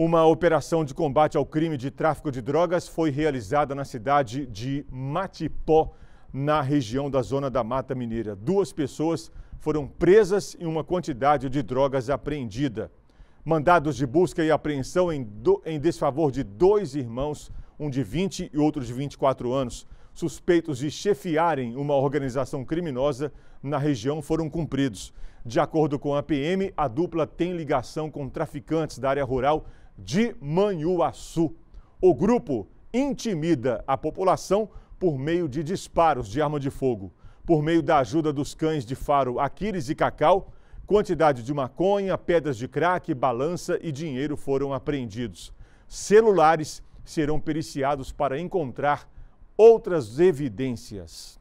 Uma operação de combate ao crime de tráfico de drogas foi realizada na cidade de Matipó, na região da zona da Mata Mineira. Duas pessoas foram presas e uma quantidade de drogas apreendida. Mandados de busca e apreensão em, do, em desfavor de dois irmãos, um de 20 e outro de 24 anos, suspeitos de chefiarem uma organização criminosa na região, foram cumpridos. De acordo com a PM, a dupla tem ligação com traficantes da área rural de Manhuaçu. O grupo intimida a população por meio de disparos de arma de fogo. Por meio da ajuda dos cães de faro Aquiles e Cacau, quantidade de maconha, pedras de crack, balança e dinheiro foram apreendidos. Celulares serão periciados para encontrar outras evidências.